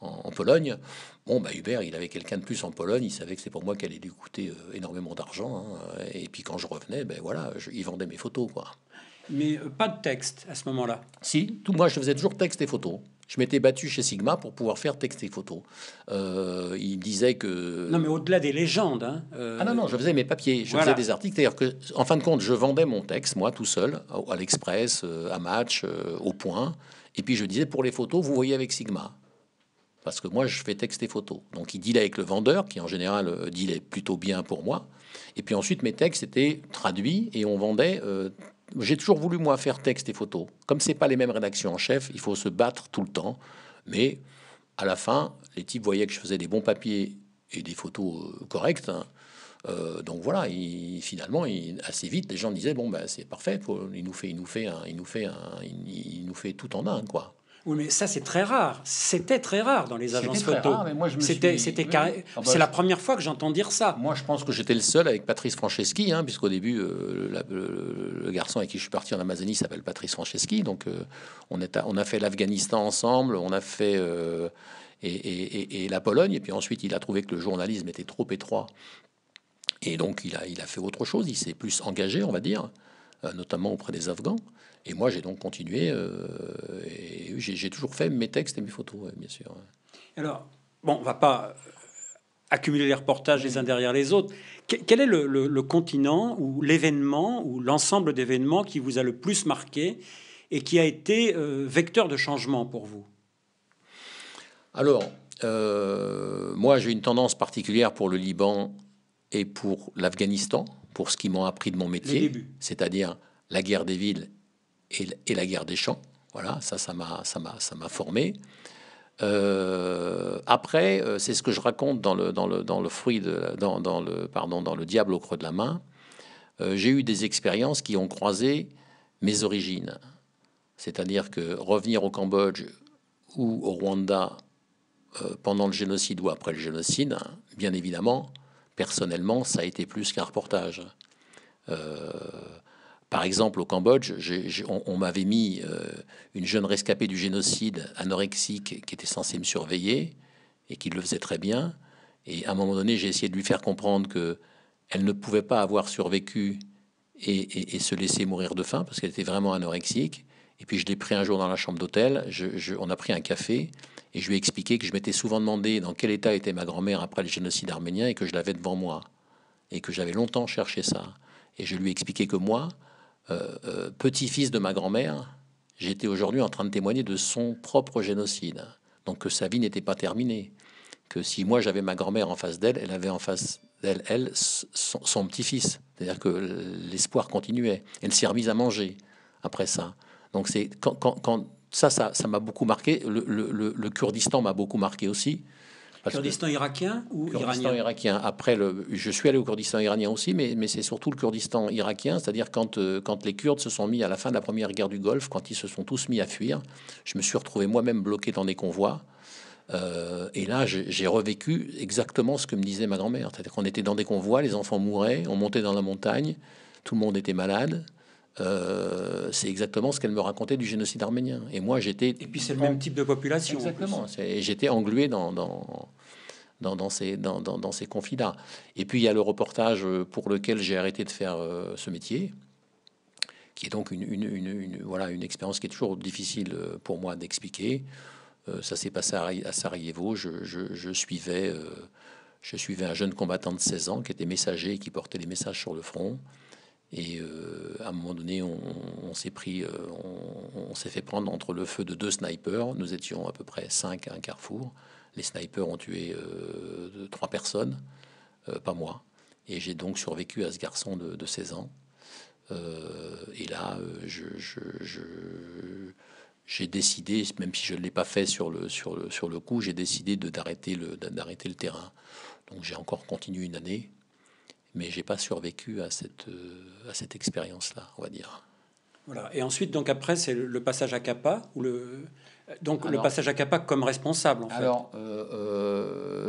en, Pologne, bon bah Hubert, il avait quelqu'un de plus en Pologne, il savait que c'est pour moi qu'elle allait lui coûter euh, énormément d'argent. Hein. Et puis quand je revenais, ben voilà, je, il vendait mes photos quoi. Mais pas de texte à ce moment-là. Si, tout moi je faisais toujours texte et photos. Je m'étais battu chez Sigma pour pouvoir faire texte et photo. Euh, il disait que. Non, mais au-delà des légendes. Hein, euh, ah non, non, je faisais mes papiers, je faisais des articles. C'est-à-dire que, en fin de compte, je vendais mon texte, moi, tout seul, à l'Express, euh, à Match, au Point. Et puis je disais, pour les photos, vous voyez avec Sigma parce que moi je fais texte et photo. Donc il là avec le vendeur, qui en général dealait plutôt bien pour moi. Et puis ensuite mes textes étaient traduits et on vendait euh, j'ai toujours voulu, moi, faire texte et photo. Comme c'est pas les mêmes rédactions en chef, il faut se battre tout le temps. Mais à la fin, les types voyaient que je faisais des bons papiers et des photos euh, correctes. Hein. Euh, donc voilà, finalement, assez vite, les gens disaient bon ben c'est parfait, il nous fait, il nous fait, il nous fait, il, nous fait tout en un quoi. Oui, mais ça, c'est très rare. C'était très rare dans les agences photo. C'était, c'était C'est la première fois que j'entends dire ça. Moi, je pense que j'étais le seul avec Patrice Franceschi, hein, puisqu'au début, euh, le, garçon avec qui je suis parti en Amazonie s'appelle Patrice Franceschi. Donc, euh, on, est on a fait l'Afghanistan ensemble, on a fait. Euh, et, et la Pologne, et puis ensuite il a trouvé que le journalisme était trop étroit, et donc il a, il a fait autre chose, il s'est plus engagé, on va dire, notamment auprès des Afghans. Et moi, j'ai donc continué euh, j'ai toujours fait mes textes et mes photos, bien sûr. Alors, bon, on va pas euh, accumuler les reportages les uns derrière les autres. Quel est le, continent ou l'événement ou l'ensemble d'événements qui vous a le plus marqué et qui a été euh, vecteur de changement pour vous Alors, moi, j'ai une tendance particulière pour le Liban et pour l'Afghanistan, pour ce qu'ils m'ont appris de mon métier, c'est-à-dire la guerre des villes et, la guerre des champs. Voilà, ça, ça m'a, ça m'a, ça m'a formé. Euh, après, euh, c'est ce que je raconte dans le, dans le, dans le fruit de, dans, le, pardon, dans le diable au creux de la main. Euh, j'ai eu des expériences qui ont croisé mes origines. C'est-à-dire que revenir au Cambodge ou au Rwanda pendant le génocide ou après le génocide, bien évidemment, personnellement, ça a été plus qu'un reportage. Euh, par exemple, au Cambodge, on, m'avait mis euh, une jeune rescapée du génocide anorexique qui était censée me surveiller et qui le faisait très bien. Et à un moment donné, j'ai essayé de lui faire comprendre que elle ne pouvait pas avoir survécu et, se laisser mourir de faim parce qu'elle était vraiment anorexique. Et puis je l'ai pris un jour dans la chambre d'hôtel, on a pris un café et je lui ai expliqué que je m'étais souvent demandé dans quel état était ma grand-mère après le génocide arménien et que je l'avais devant moi et que j'avais longtemps cherché ça. Et je lui ai expliqué que moi, euh, euh, petit-fils de ma grand-mère, j'étais aujourd'hui en train de témoigner de son propre génocide. Donc que sa vie n'était pas terminée. Que si moi j'avais ma grand-mère en face d'elle, elle avait en face d'elle, elle, son, petit-fils. C'est-à-dire que l'espoir continuait. Elle s'est remise à manger après ça. Donc c'est quand, ça, ça m'a beaucoup marqué. le Kurdistan m'a beaucoup marqué aussi le Kurdistan irakien ou Kurdistan irakien. Après, le, je suis allé au Kurdistan iranien aussi, mais, mais c'est surtout le Kurdistan irakien, c'est-à-dire quand, euh, quand les Kurdes se sont mis à la fin de la première guerre du Golfe, quand ils se sont tous mis à fuir, je me suis retrouvé moi-même bloqué dans des convois. Euh, et là, j'ai revécu exactement ce que me disait ma grand-mère. C'est-à-dire qu'on était dans des convois, les enfants mouraient, on montait dans la montagne, tout le monde était malade. Euh, c'est exactement ce qu'elle me racontait du génocide arménien. Et moi, j'étais. Et puis c'est le même type de population. Exactement. J'étais englué dans, dans, ces, dans, conflits-là. Et puis il y a le reportage pour lequel j'ai arrêté de faire euh, ce métier, qui est donc une, voilà, une expérience qui est toujours difficile pour moi d'expliquer. Euh, ça s'est passé à, Sarajevo. Je, suivais. je suivais un jeune combattant de 16 ans qui était messager et qui portait les messages sur le front. Et euh, à un moment donné, on, s'est pris, euh, on, s'est fait prendre entre le feu de deux snipers. Nous étions à peu près cinq à un carrefour. Les snipers ont tué euh, trois personnes, pas moi. Et j'ai donc survécu à ce garçon de, 16 ans. et là, j'ai décidé, même si je ne l'ai pas fait sur le, sur sur le coup, j'ai décidé de, d'arrêter, le, d'arrêter le terrain. Donc j'ai encore continué une année mais j'ai pas survécu à cette, euh, à cette expérience-là, on va dire. Voilà. Et ensuite, donc après, c'est le passage à Capa, ou le donc le passage à Capa euh, comme responsable. En alors fait. Euh,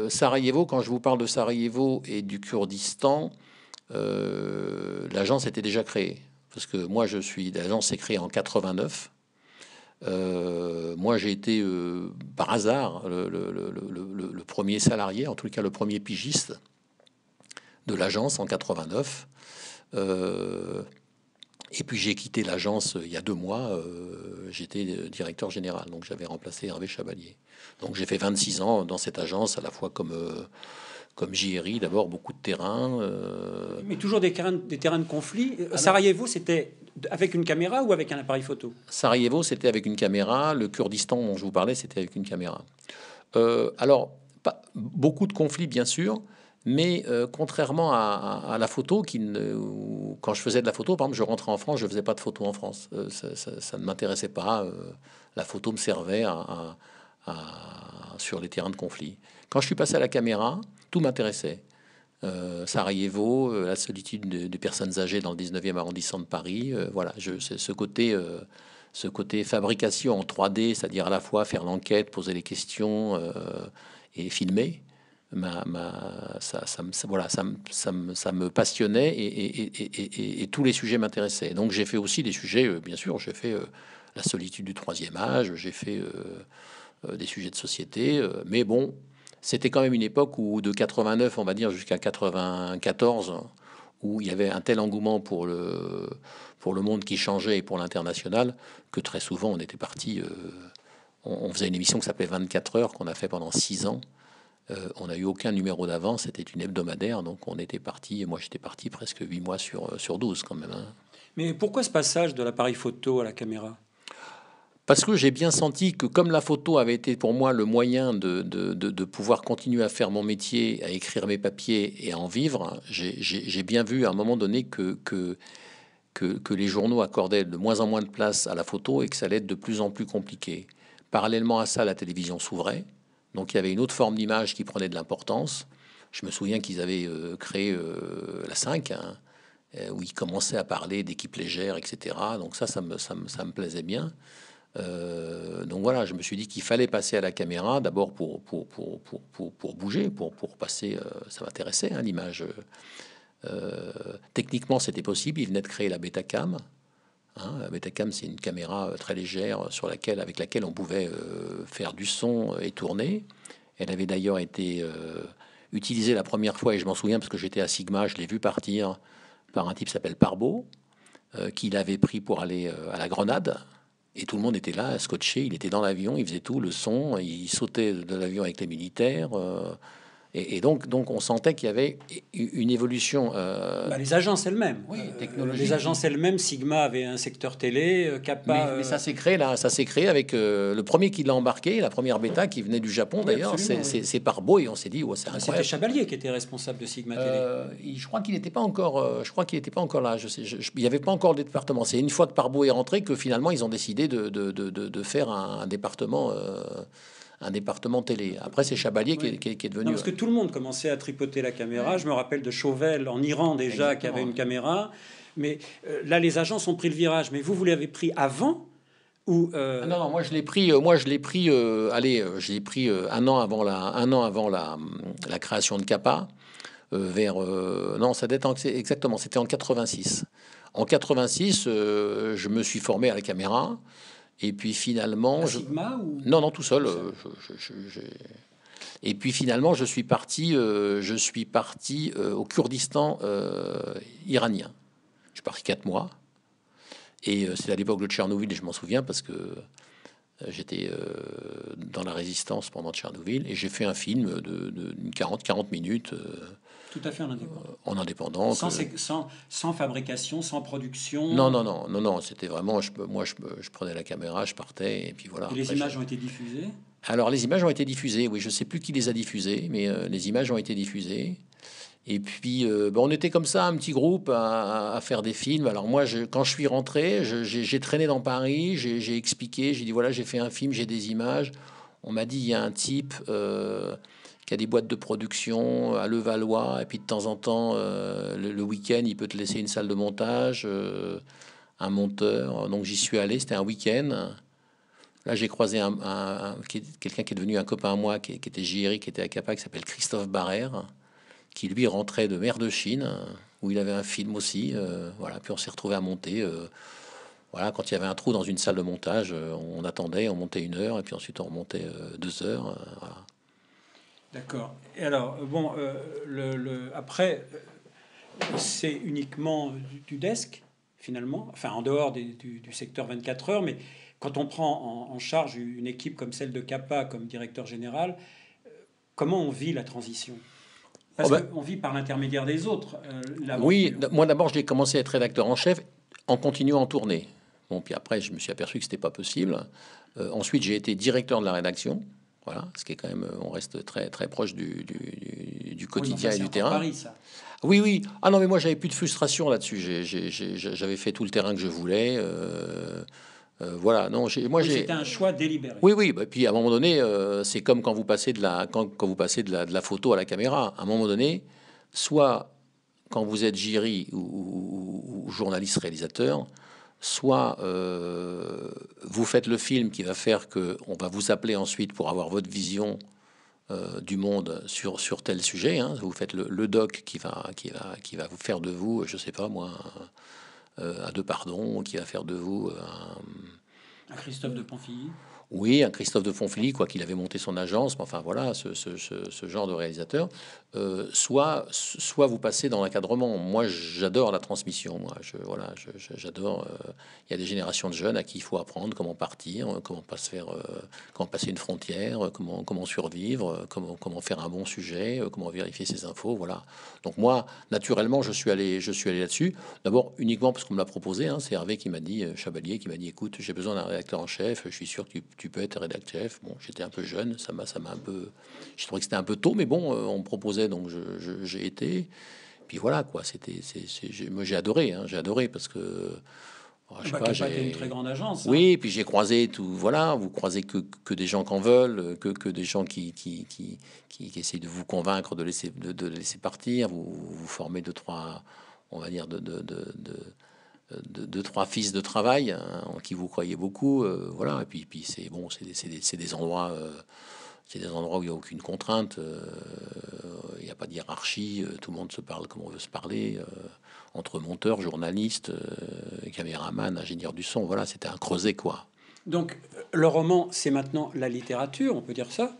euh, Sarajevo, quand je vous parle de Sarajevo et du Kurdistan, l'agence était déjà créée parce que moi je suis l'agence est créée en 89. moi, j'ai été par hasard le, le, premier salarié, en tout cas le premier pigiste de l'agence en 89. Euh, et puis j'ai quitté l'agence euh, il y a deux mois. Euh, j'étais directeur général, donc j'avais remplacé Hervé chavalier Donc j'ai fait 26 ans dans cette agence, à la fois comme comme JRI, d'abord beaucoup de terrain. Mais toujours des terrains, de conflit. Ah Sarajevo, c'était avec une caméra ou avec un appareil photo Sarajevo, c'était avec une caméra. Le Kurdistan dont je vous parlais, c'était avec une caméra. alors, beaucoup de conflits, bien sûr. Mais euh, contrairement à, la photo, quand je faisais de la photo, par exemple, je rentrais en France, je ne faisais pas de photo en France. Euh, ça, ne m'intéressait pas. Euh, la photo me servait sur les terrains de conflit. Quand je suis passé à la caméra, tout m'intéressait. Sarajevo, la solitude des personnes âgées dans le 19e arrondissement de Paris. voilà, je, ce côté ce côté fabrication en 3D, c'est-à-dire à la fois faire l'enquête, poser les questions et filmer, ça, ça, me passionnait et, tous les sujets m'intéressaient. Donc j'ai fait aussi des sujets, euh, bien sûr, j'ai fait euh, la solitude du troisième âge, j'ai fait euh, des sujets de société, mais bon, c'était quand même une époque où de 89, on va dire, jusqu'à 94, où il y avait un tel engouement pour le, pour le monde qui changeait et pour l'international que très souvent on était parti. On, on faisait une émission qui s'appelait 24 heures qu'on a fait pendant six ans euh, on n'a eu aucun numéro d'avance, c'était une hebdomadaire, donc on était parti, et moi j'étais parti presque 8 mois sur, euh, sur 12 quand même. Hein. Mais pourquoi ce passage de l'appareil photo à la caméra parce que j'ai bien senti que comme la photo avait été pour moi le moyen de, pouvoir continuer à faire mon métier, à écrire mes papiers et à en vivre, j'ai bien vu à un moment donné que, que, les journaux accordaient de moins en moins de place à la photo et que ça allait être de plus en plus compliqué. Parallèlement à ça, la télévision s'ouvrait. Donc il y avait une autre forme d'image qui prenait de l'importance. Je me souviens qu'ils avaient euh, créé euh, la 5, hein, euh, où ils commençaient à parler d'équipes légères, etc. Donc ça, ça me, plaisait bien. donc voilà, je me suis dit qu'il fallait passer à la caméra d'abord pour bouger, pour, passer. ça m'intéressait, hein, l'image. techniquement, c'était possible. Ils venaient de créer la bêta-cam. Hein. La Betacam, c'est une caméra euh, très légère euh, sur laquelle, avec laquelle on pouvait euh, faire du son et tourner. Elle avait d'ailleurs été utilisée la première fois, et je m'en souviens parce que j'étais à Sigma, je l'ai vu partir par un type qui s'appelle Parbo, qui l'avait pris pour aller à la Grenade. Et tout le monde était là, scotché, il était dans l'avion, il faisait tout, le son, il sautait de l'avion avec les militaires. Et, donc, donc, on sentait qu'il y avait une évolution. Euh, bah, les agences elles-mêmes. Oui, euh, euh, technologie. Les agences elles-mêmes, Sigma avait un secteur télé, Kappa. Mais, ça s'est créé là, ça s'est créé avec le premier qui l'a embarqué, la première bêta qui venait du Japon d'ailleurs. C'est oui. et on s'est dit, ouais, c'est bah, incroyable. C'était Chabalier qui était responsable de Sigma Télé. je crois qu'il n'était pas encore. je crois qu'il n'était pas encore là. Je sais, il n'y avait pas encore de département. C'est une fois que Parbo est rentré que finalement ils ont décidé de, de, de, de faire un, un département un département télé. Après, c'est Chabalier qui, est devenu. parce que tout le monde commençait à tripoter la caméra. Je me rappelle de Chauvel en Iran déjà qui avait une caméra. Mais euh, là, les agents ont pris le virage. Mais vous, vous l'avez pris avant ou euh, ah non, non, moi je l'ai pris, euh, moi je l'ai pris, allez, je l'ai pris un an avant la, un an avant la, création de Capa, vers, non, ça date exactement, c'était en 86. En 86, je me suis formé à la caméra. Et puis finalement, je... Sigma, non, non, tout seul. Euh, et puis finalement, je suis parti, euh, je suis parti euh, au Kurdistan iranien. Je suis parti quatre mois. Et c'est à l'époque de Tchernobyl, je m'en souviens parce que j'étais dans la résistance pendant Tchernobyl. Et j'ai fait un film de, de 40-40 minutes tout à fait en indépendant. Euh, en indépendant. Euh. Sans, fabrication, sans production. Non, non, non, non, non. C'était vraiment, je, moi, je, prenais la caméra, je partais, et puis voilà. les images ont été diffusées. Alors les images ont été diffusées. Oui, je sais plus qui les a diffusées, mais euh, les images ont été diffusées. Et puis, ben, on était comme ça, un petit groupe à, faire des films. Alors moi, je, quand je suis rentré, j'ai traîné dans Paris, j'ai expliqué, j'ai dit voilà, j'ai fait un film, j'ai des images. On m'a dit il y a un type qui a des boîtes de production à Levallois, et puis de temps en temps, euh, le, week-end, il peut te laisser une salle de montage, euh, un monteur. Donc j'y suis allé, c'était un week-end. Là, j'ai croisé un, quelqu'un qui est devenu un copain à moi, qui, qui était JRI, qui était à Capa, qui s'appelle Christophe Barrère, qui lui rentrait de mer de Chine, où il avait un film aussi. Euh, voilà, puis on s'est retrouvé à monter. voilà, quand il y avait un trou dans une salle de montage, on attendait, on montait une heure, et puis ensuite on remontait deux heures. D'accord. Et alors, euh, bon, euh, le, le, après, euh, c'est uniquement du, desk, finalement, enfin en dehors du, secteur 24 heures, mais quand on prend en, charge une équipe comme celle de CAPA comme directeur général, comment on vit la transition Parce oh ben qu'on vit par l'intermédiaire des autres. oui, moi d'abord, j'ai commencé à être rédacteur en chef en continuant en tournée. Bon, puis après, je me suis aperçu que ce n'était pas possible. ensuite, j'ai été directeur de la rédaction. Voilà, ce qui est quand même, euh, on reste très très proche du, du, quotidien et du terrain. Oui, oui. Ah non, mais moi j'avais plus de frustration là-dessus. J'avais fait tout le terrain que je voulais. Euh, euh, voilà, non, moi j'ai. C'était un choix délibéré. Oui, oui. Et bah, puis à un moment donné, c'est comme quand vous passez de la quand, vous passez de la, photo à la caméra. À un moment donné, soit quand vous êtes jury ou journaliste réalisateur, soit euh, vous faites le film qui va faire que on va vous appeler ensuite pour avoir votre vision euh, du monde sur, sur tel sujet. Hein. Vous faites le, doc qui va, qui, qui va vous faire de vous, je ne sais pas moi, un, euh, deux Pardon, qui va faire de vous un, un Christophe de Ponfilly. Oui, un Christophe de Ponfilly, quoi qu'il avait monté son agence, enfin voilà, ce genre de réalisateur. Euh, soit, soit vous passez dans l'encadrement. Moi, j'adore la transmission. Moi, je, voilà, j'adore. Euh, il y a des générations de jeunes à qui il faut apprendre comment partir, euh, comment pas faire, passer une frontière, comment, comment survivre, comment, comment faire un bon sujet, comment vérifier ses infos. Voilà. Donc moi, naturellement, je suis allé, je suis allé là-dessus. D'abord uniquement parce qu'on me l'a proposé. Hein. C'est Hervé qui m'a dit, Chabalier, qui m'a dit, écoute, j'ai besoin d'un rédacteur en chef. Je suis sûr que tu, peux être rédacteur en chef. Bon, j'étais un peu jeune. Ça m'a, ça m'a un peu. Je trouvais que c'était un peu tôt, mais bon, on me proposait donc j'ai été. Puis voilà, quoi, c'était, moi j'ai adoré, hein, j'ai adoré parce que. Ah, bah, je pas, une très grande agence. Hein. Oui, puis j'ai croisé tout. Voilà, vous croisez que, que des gens qu'en veulent, que, que, des gens qui qui, qui, qui, essayent de vous convaincre de laisser, de, laisser partir. Vous, vous formez deux, trois, on va dire, de, de, de trois fils de travail hein, en qui vous croyez beaucoup. Euh, voilà, et puis, puis c'est bon, c'est des, endroits. Euh, c'est des endroits où il n'y a aucune contrainte, euh, il n'y a pas de hiérarchie, euh, tout le monde se parle comme on veut se parler, euh, entre monteurs, journalistes, caméraman, ingénieur du son. Voilà, c'était un creuset quoi. Donc le roman, c'est maintenant la littérature, on peut dire ça.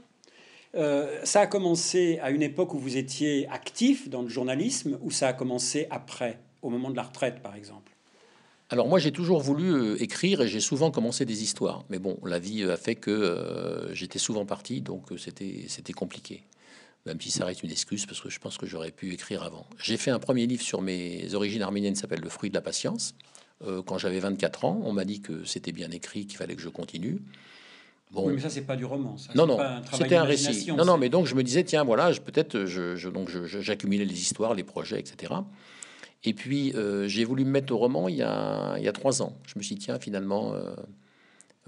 ça a commencé à une époque où vous étiez actif dans le journalisme ou ça a commencé après, au moment de la retraite par exemple alors moi j'ai toujours voulu euh, écrire et j'ai souvent commencé des histoires, mais bon la vie euh, a fait que euh, j'étais souvent parti, donc c'était compliqué. Même si ça reste une excuse parce que je pense que j'aurais pu écrire avant. J'ai fait un premier livre sur mes origines arméniennes, s'appelle Le fruit de la patience. quand j'avais 24 ans, on m'a dit que c'était bien écrit, qu'il fallait que je continue. mais ça, c'est pas du roman. Ça. Non, non, c'était un récit. Non, non, mais donc je me disais, tiens, voilà, peut-être, j'accumulais les histoires, les projets, etc. Et puis, euh, j'ai voulu me mettre au roman il y, a, il y a trois ans. Je me suis dit, tiens, finalement, euh,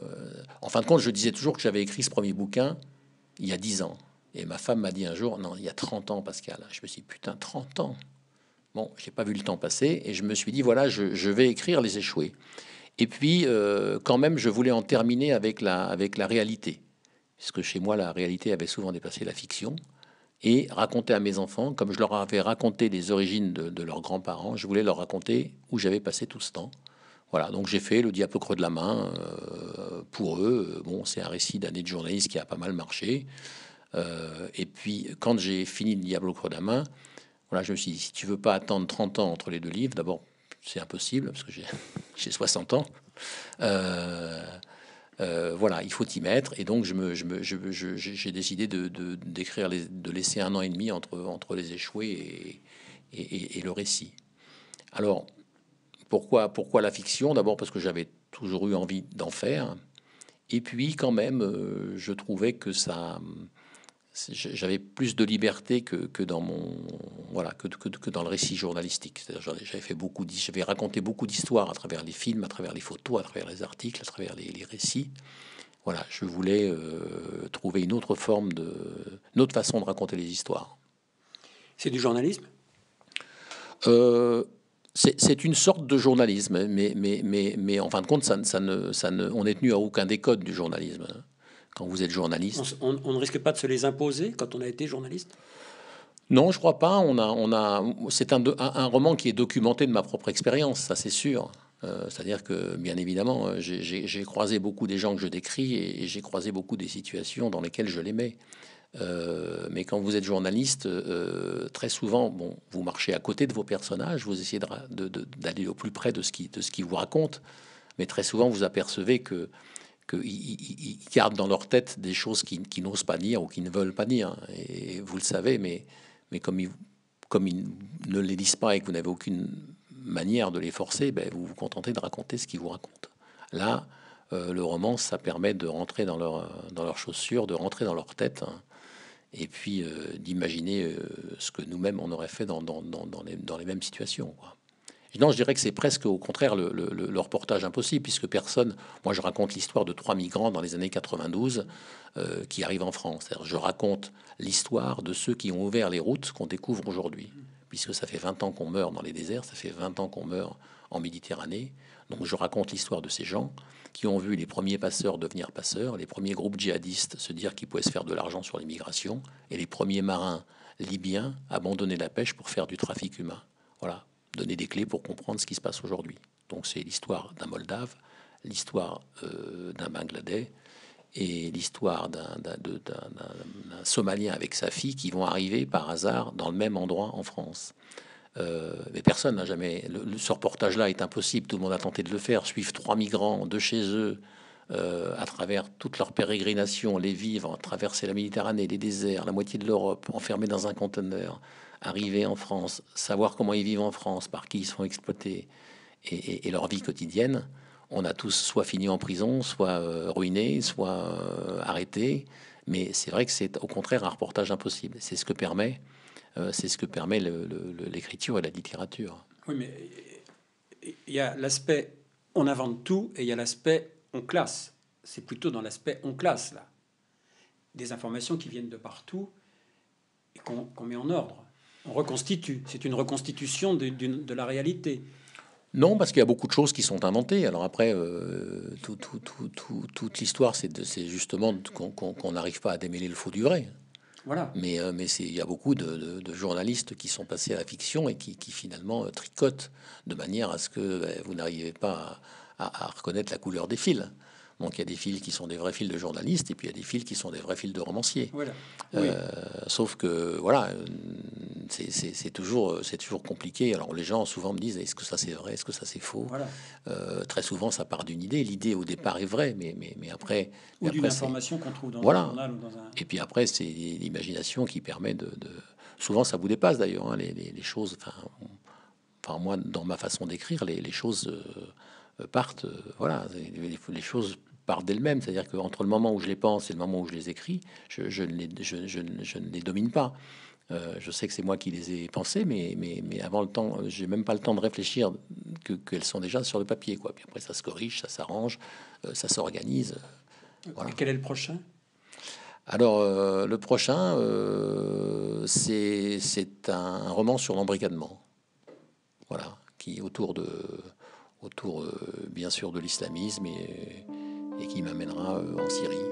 euh, en fin de compte, je disais toujours que j'avais écrit ce premier bouquin il y a dix ans. Et ma femme m'a dit un jour, non, il y a trente ans, Pascal. Je me suis dit, putain, 30 ans. Bon, j'ai pas vu le temps passer. Et je me suis dit, voilà, je, vais écrire Les Échoués. Et puis, quand même, je voulais en terminer avec la, avec la réalité. Puisque chez moi, la réalité avait souvent dépassé la fiction et raconter à mes enfants, comme je leur avais raconté les origines de, leurs grands-parents, je voulais leur raconter où j'avais passé tout ce temps. Voilà, donc j'ai fait le diable creux de la main euh, pour eux. Bon, c'est un récit d'année de journaliste qui a pas mal marché. Euh, et puis, quand j'ai fini le diable creux de la main, voilà, je me suis dit, si tu veux pas attendre 30 ans entre les deux livres, d'abord, c'est impossible, parce que j'ai 60 ans. Euh, euh, voilà, il faut y mettre. Et donc, j'ai je j'ai décidé de, d'écrire de laisser un an et demi entre, entre les échoués et, et le récit. Alors, pourquoi, pourquoi la fiction D'abord parce que j'avais toujours eu envie d'en faire. Et puis, quand même, euh, je trouvais que ça, j'avais plus de liberté que, que dans mon voilà que, dans le récit journalistique. j'avais fait beaucoup, j'avais raconté beaucoup d'histoires à travers les films, à travers les photos, à travers les articles, à travers les, récits. Voilà, je voulais euh, trouver une autre forme de, une façon de raconter les histoires. C'est du journalisme. Euh, c'est une sorte de journalisme, mais, mais, mais, en fin de compte, ça, ne, ça ne, on n'est tenu à aucun des codes du journalisme. Hein quand vous êtes journaliste. On, ne risque pas de se les imposer quand on a été journaliste non, je crois pas. On a, on a, c'est un, un roman qui est documenté de ma propre expérience, ça c'est sûr. Euh, c'est-à-dire que, bien évidemment, euh, j'ai croisé beaucoup des gens que je décris et, j'ai croisé beaucoup des situations dans lesquelles je les mets. Euh, mais quand vous êtes journaliste, très souvent, bon, vous marchez à côté de vos personnages, vous essayez d'aller de, de, au plus près de ce qui, de ce qui vous raconte, mais très souvent, vous apercevez que qu'ils gardent dans leur tête des choses qu'ils qui n'osent pas dire ou qu'ils ne veulent pas dire. Et vous le savez, mais, mais comme, ils, comme ils ne les disent pas et que vous n'avez aucune manière de les forcer, ben vous vous contentez de raconter ce qu'ils vous racontent. Là, euh, le roman, ça permet de rentrer dans, leur, dans leurs chaussures, de rentrer dans leur tête, hein, et puis euh, d'imaginer euh, ce que nous-mêmes on aurait fait dans, dans, dans les, les, mêmes situations. Non, je dirais que c'est presque au contraire le, reportage impossible, puisque personne. Moi, je raconte l'histoire de trois migrants dans les années 92 euh, qui arrivent en France. Je raconte l'histoire de ceux qui ont ouvert les routes qu'on découvre aujourd'hui, puisque ça fait 20 ans qu'on meurt dans les déserts, ça fait 20 ans qu'on meurt en Méditerranée. Donc, je raconte l'histoire de ces gens qui ont vu les premiers passeurs devenir passeurs, les premiers groupes djihadistes se dire qu'ils pouvaient se faire de l'argent sur l'immigration, et les premiers marins libyens abandonner la pêche pour faire du trafic humain. Voilà donner des clés pour comprendre ce qui se passe aujourd'hui. Donc c'est l'histoire d'un Moldave, l'histoire euh, d'un Bangladais et l'histoire d'un Somalien avec sa fille qui vont arriver par hasard dans le même endroit en France. Euh, mais personne n'a jamais. Le, ce reportage-là est impossible. Tout le monde a tenté de le faire. Suivre trois migrants de chez eux euh, à travers toute leur pérégrination, les vivre, traverser la Méditerranée, les déserts, la moitié de l'Europe, enfermés dans un conteneur, arriver en France, savoir comment ils vivent en France, par qui ils sont exploités et, leur vie quotidienne, on a tous soit fini en prison, soit euh, ruiné, soit euh, arrêté. Mais c'est vrai que c'est au contraire un reportage impossible. C'est ce que permet, euh, c'est ce que permet l'écriture et la littérature. Oui, mais il y a l'aspect on invente tout et il y a l'aspect on classe. C'est plutôt dans l'aspect on classe là. Des informations qui viennent de partout et qu'on met en ordre on reconstitue. C'est une reconstitution de, de la réalité. Non, parce qu'il y a beaucoup de choses qui sont inventées. Alors après, euh, tout, tout, toute l'histoire, c'est justement qu'on n'arrive pas à démêler le faux du vrai. Voilà. Mais euh, mais c'est il y a beaucoup de, journalistes qui sont passés à la fiction et qui, finalement euh, tricotent de manière à ce que vous n'arrivez pas à, reconnaître la couleur des fils. Donc il y a des fils qui sont des vrais fils de journalistes et puis il y a des fils qui sont des vrais fils de romanciers. Sauf que voilà, c'est toujours, euh, toujours compliqué. Alors les gens souvent me disent, est-ce que ça c'est vrai, est-ce que ça c'est faux euh, Très souvent, ça part d'une idée. L'idée au départ est vraie, mais, mais, après... Ou d'une information qu'on trouve dans voilà. un journal dans un... Et puis après, c'est l'imagination qui permet de, Souvent, ça vous dépasse d'ailleurs, hein, les, choses... Enfin, moi, dans ma façon d'écrire, les, choses euh, partent... voilà, les choses partent d'elles-mêmes. C'est-à-dire qu'entre le moment où je les pense et le moment où je les écris, je, je ne les domine pas. Euh, je sais que c'est moi qui les ai pensées, mais, mais, mais avant le temps, euh, j'ai même pas le temps de réfléchir qu'elles sont déjà sur le papier. Quoi. Puis après, ça se corrige, ça s'arrange, euh, ça s'organise. Voilà. Quel est le prochain Alors, le prochain, c'est un roman sur l'embrigadement. Voilà, qui est autour de, autour bien sûr de l'islamisme et, et, qui m'amènera en Syrie.